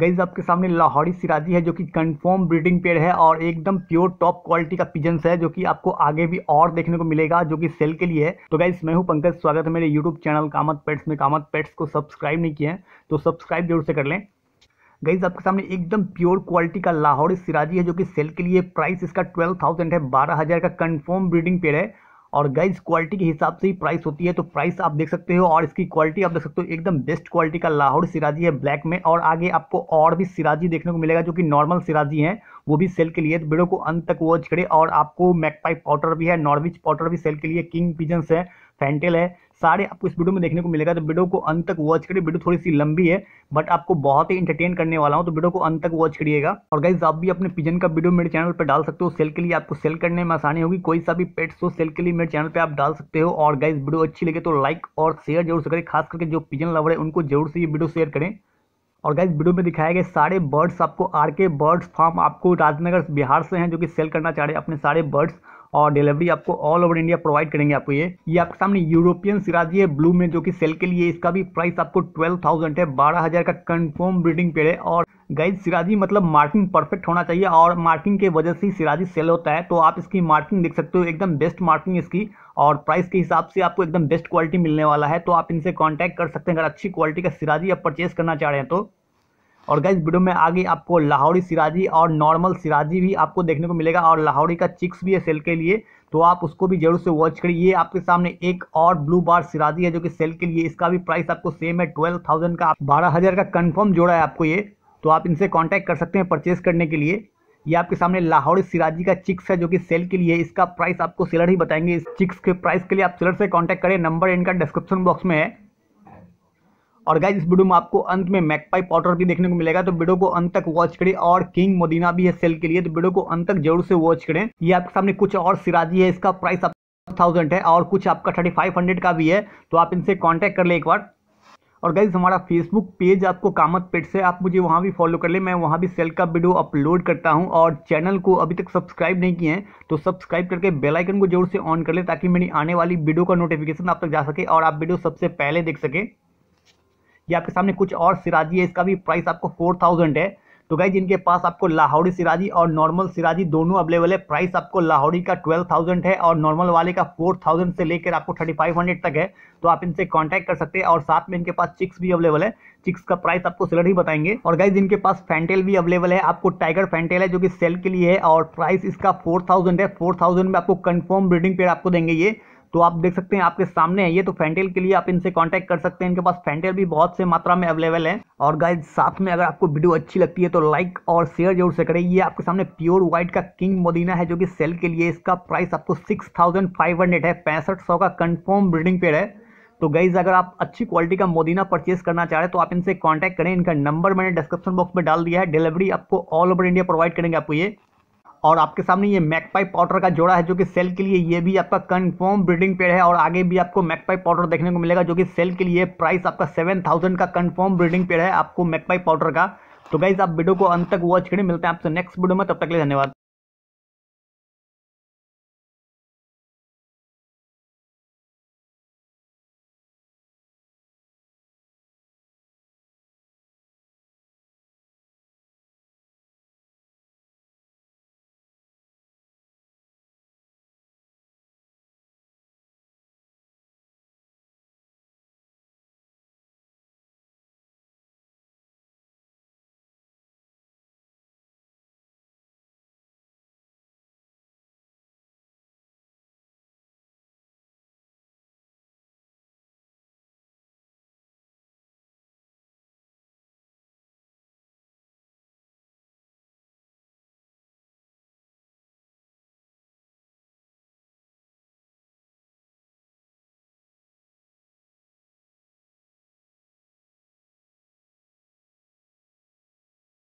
guys आपके सामने लाहौरी सिराजी है जो कि कंफर्म ब्रीडिंग पेड़ है और एकदम प्योर टॉप क्वालिटी का पिजन्स है जो कि आपको आगे भी और देखने को मिलेगा जो कि सेल के लिए है तो गाइज मैं हूं पंकज स्वागत है मेरे यूट्यूब चैनल कामत पेट्स में कामत पेट्स को सब्सक्राइब नहीं किए हैं तो सब्सक्राइब जरूर से कर लें गईज आपके सामने एकदम प्योर क्वालिटी का लाहौरी सिराजी है जो कि सेल के लिए प्राइस इसका ट्वेल्व थाउजेंड है बारह हज़ार का कन्फर्म ब्रीडिंग पेड़ है और गाइज क्वालिटी के हिसाब से ही प्राइस होती है तो प्राइस आप देख सकते हो और इसकी क्वालिटी आप देख सकते हो एकदम बेस्ट क्वालिटी का लाहौर सिराजी है ब्लैक में और आगे आपको और भी सिराजी देखने को मिलेगा जो कि नॉर्मल सिराजी है वो भी सेल के लिए तो वीडियो को अंत तक वो छिड़े और आपको मैकपाइप पाउडर भी है नॉर्विच पाउडर भी सेल के लिए किंग पिजन्स है फैंटेल है सारे आपको इस वीडियो में देखने को मिलेगा तो वीडियो को अंत तक वॉच करिए वीडियो थोड़ी सी लंबी है बट आपको बहुत ही इंटरटेन करने वाला हूँ तो वीडियो को अंत तक वॉच करिएगा और गाइज आप भी अपने पिजन का वीडियो मेरे चैनल पर डाल सकते हो सेल के लिए आपको सेल करने में आसानी होगी कोई सा भी पेट्स हो सेल के लिए मेरे चैनल पर आप डाल सकते हो और गाइज वीडियो अच्छी लगे तो लाइक और शेयर जरूर से करें खास करके जो पिजन लवर है उनको जरूर से ये वीडियो शेयर करें और गाइज वीडियो में दिखाए गए सारे बर्ड्स आपको आर के बर्ड्स फार्म आपको राजनगर बिहार से हैं जो कि सेल करना चाह रहे हैं अपने सारे बर्ड्स और डिलीवरी आपको ऑल ओवर इंडिया प्रोवाइड करेंगे आपको ये ये आपके सामने यूरोपियन सिराजी है ब्लू में जो कि सेल के लिए इसका भी प्राइस आपको ट्वेल्व थाउजेंड है बारह हजार का कंफर्म ब्रीडिंग पेड़ है और गाइज सिराजी मतलब मार्किंग परफेक्ट होना चाहिए और मार्किंग के वजह से ही सिराजी सेल होता है तो आप इसकी मार्किंग देख सकते हो एकदम बेस्ट मार्किंग इसकी और प्राइस के हिसाब से आपको एकदम बेस्ट क्वालिटी मिलने वाला है तो आप इनसे कॉन्टैक्ट कर सकते हैं अगर अच्छी क्वालिटी का सिराजी आप परचेज करना चाह रहे हैं तो और गैस वीडियो में आगे आपको लाहौरी सिराजी और नॉर्मल सिराजी भी आपको देखने को मिलेगा और लाहौरी का चिक्स भी है सेल के लिए तो आप उसको भी जरूर से वॉच करिए ये आपके सामने एक और ब्लू बार सिराजी है जो कि सेल के लिए इसका भी प्राइस आपको सेम है ट्वेल्व थाउजेंड का बारह हज़ार का कन्फर्म जोड़ा है आपको ये तो आप इनसे कॉन्टैक्ट कर सकते हैं परचेज करने के लिए ये आपके सामने लाहौरी सिराजी का चिक्स है जो कि सेल के लिए इसका प्राइस आपको सेलर ही बताएंगे इस चिक्स के प्राइस के लिए आप सेलर से कॉन्टैक्ट करें नंबर इनका डिस्क्रिप्शन बॉक्स में है और गाइज इस वीडियो में आपको अंत में मैकपाई पॉटर भी देखने को मिलेगा तो वीडियो को अंत तक वॉच करें और किंग मोदीना भी है सेल के लिए तो वीडियो को अंत तक जरूर से वॉच करें ये आपके सामने कुछ और सिराजी है इसका प्राइस आप थाउजेंड है और कुछ आपका थर्टी फाइव हंड्रेड का भी है तो आप इनसे कांटेक्ट कर ले एक बार और गाइज हमारा फेसबुक पेज आपको कामत पेट से आप मुझे वहां भी फॉलो कर ले मैं वहां भी सेल का वीडियो अपलोड करता हूँ और चैनल को अभी तक सब्सक्राइब नहीं किए हैं तो सब्सक्राइब करके बेल आइकन को जरूर से ऑन कर ले ताकि मेरी आने वाली वीडियो का नोटिफिकेशन आप तक जा सके और आप वीडियो सबसे पहले देख सकें ये आपके सामने कुछ और सिराजी है इसका भी प्राइस आपको फोर थाउजेंड है तो गाइज इनके पास आपको लाहौड़ी सिराजी और नॉर्मल सिराजी दोनों अवेलेबल है प्राइस आपको लाहौड़ी का ट्वेल्व थाउजेंड है और नॉर्मल वाले का फोर थाउजेंड से लेकर आपको थर्टी फाइव हंड्रेड तक है तो आप इनसे कांटेक्ट कर सकते हैं और साथ में इनके पास चिक्स भी अवेलेबल है चिक्स का प्राइस आपको सिलर ही बताएंगे और गाइज इनके पास फैंटेल भी अवेलेबल है आपको टाइगर फैंटेल है जो कि सेल के लिए है और प्राइस इसका फोर थाउजेंड है फोर थाउजेंड में आपको कन्फर्म ब्रीडिंग पेड़ आपको देंगे ये तो आप देख सकते हैं आपके सामने है ये तो फैंटेल के लिए आप इनसे कॉन्टैक्ट कर सकते हैं इनके पास फैंटेल भी बहुत से मात्रा में अवेलेबल है और गाइज साथ में अगर आपको वीडियो अच्छी लगती है तो लाइक और शेयर जरूर से करें ये आपके सामने प्योर व्हाइट का किंग मोदीना है जो कि सेल के लिए इसका प्राइस आपको सिक्स थाउजेंड फाइव हंड्रेड है पैंसठ सौ का कन्फर्म ब्रीडिंग पेड़ है तो गाइज अगर आप अच्छी क्वालिटी का मोदीना परचेज करना चाह रहे तो आप इनसे कॉन्टैक्ट करें इनका नंबर मैंने डिस्क्रिप्शन बॉक्स में डाल दिया है डिलीवरी आपको ऑल ओवर इंडिया प्रोवाइड करेंगे आपको ये और आपके सामने ये मैकपाई पाउडर का जोड़ा है जो कि सेल के लिए ये भी आपका कंफर्म ब्रीडिंग पेड़ है और आगे भी आपको मैकपाई पाउडर देखने को मिलेगा जो कि सेल के लिए प्राइस आपका सेवन थाउजेंड का कंफर्म ब्रीडिंग पेड़ है आपको मैकपाई पाउडर का तो गाइज आप वीडियो को अंत तक वॉच करें मिलते हैं आपसे नेक्स्ट वीडियो में तब तक के लिए धन्यवाद